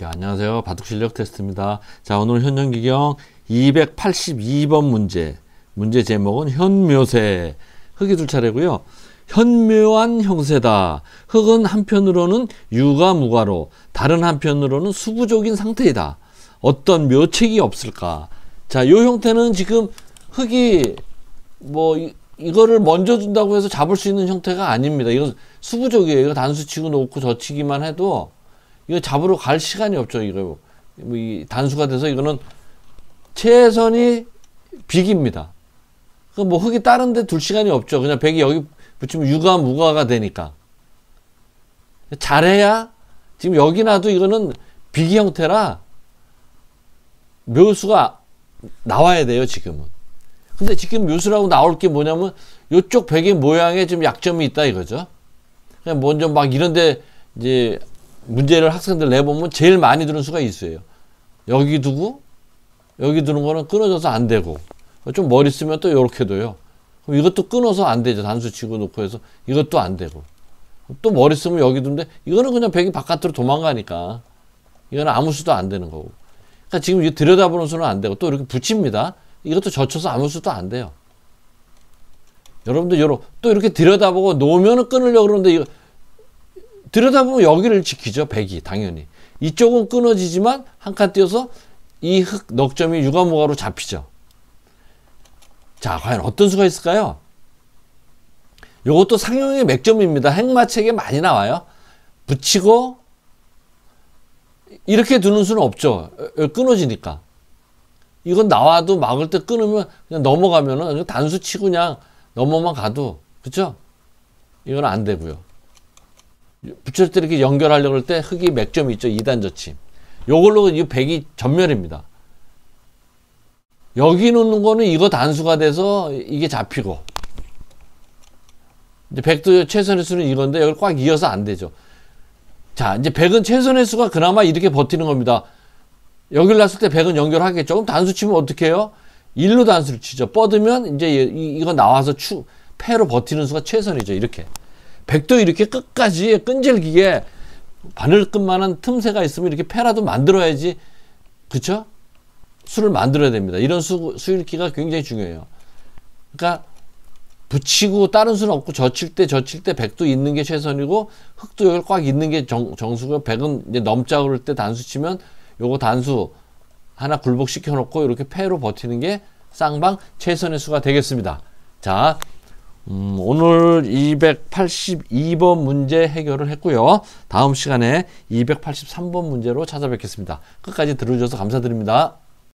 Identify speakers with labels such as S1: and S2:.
S1: 네, 안녕하세요. 바둑 실력 테스트입니다. 자, 오늘 현정기경 282번 문제. 문제 제목은 현묘세. 흙이 둘 차례고요. 현묘한 형세다. 흙은 한편으로는 유가 무가로, 다른 한편으로는 수구적인 상태이다. 어떤 묘책이 없을까? 자, 요 형태는 지금 흙이 뭐 이, 이거를 먼저 준다고 해서 잡을 수 있는 형태가 아닙니다. 이건 수구적이에요. 이거 단수 치고 놓고 젖히기만 해도 이거 잡으러 갈 시간이 없죠. 이거 뭐이 단수가 돼서 이거는 최선이 빅입니다. 그뭐 흙이 다른데 둘 시간이 없죠. 그냥 백이 여기 붙이면 유가 무가가 되니까 잘해야 지금 여기 놔도 이거는 비 형태라 묘수가 나와야 돼요 지금은 근데 지금 묘수라고 나올 게 뭐냐면 이쪽 베개 모양에 좀 약점이 있다 이거죠 그냥 먼저 막 이런데 이제 문제를 학생들 내보면 제일 많이 들은 수가 있어요. 여기 두고 여기 두는 거는 끊어져서 안 되고 좀 머리 쓰면 또 이렇게 둬요. 그럼 이것도 끊어서 안 되죠. 단수 치고 놓고 해서 이것도 안 되고 또 머리 쓰면 여기 두는데 이거는 그냥 백이 바깥으로 도망가니까 이거는 아무 수도 안 되는 거고 그러니까 지금 이게 들여다보는 수는 안 되고 또 이렇게 붙입니다. 이것도 젖혀서 아무 수도 안 돼요. 여러분들 요러, 또 이렇게 들여다보고 놓으면 끊으려고 그러는데 이거 들여다보면 여기를 지키죠. 백이 당연히. 이쪽은 끊어지지만 한칸 띄어서 이 흙 넉점이 유가모가로 잡히죠. 자 과연 어떤 수가 있을까요? 이것도 상용의 맥점입니다. 행마책에 많이 나와요. 붙이고 이렇게 두는 수는 없죠. 어, 끊어지니까. 이건 나와도 막을 때 끊으면 그냥 넘어가면은 단수치고 그냥 넘어만 가도 그쵸? 이건 안 되고요. 붙여서 이렇게 연결하려고 할 때 흙이 맥점이 있죠. 2단 젖힘. 요걸로 이 백이 전멸입니다. 여기 놓는 거는 이거 단수가 돼서 이게 잡히고 이제 백도 최선의 수는 이건데 여기 꽉 이어서 안 되죠. 자 이제 백은 최선의 수가 그나마 이렇게 버티는 겁니다. 여기를 놨을 때 백은 연결하겠죠. 그럼 단수 치면 어떻게 해요? 일로 단수를 치죠. 뻗으면 이제 이, 이거 나와서 추 패로 버티는 수가 최선이죠. 이렇게. 백도 이렇게 끝까지 끈질기게 바늘끝만한 틈새가 있으면 이렇게 폐라도 만들어야지 그쵸? 술을 만들어야 됩니다. 이런 수, 수일기가 굉장히 중요해요. 그러니까 붙이고 다른 수는 없고 젖힐 때 젖힐 때 백도 있는 게 최선이고 흑도 여기 꽉 있는 게 정, 정수고 백은 이제 넘자 그럴 때 단수 치면 요거 단수 하나 굴복시켜 놓고 이렇게 패로 버티는 게 쌍방 최선의 수가 되겠습니다. 자 음, 오늘 282번 문제 해결을 했고요. 다음 시간에 283번 문제로 찾아뵙겠습니다. 끝까지 들어주셔서 감사드립니다.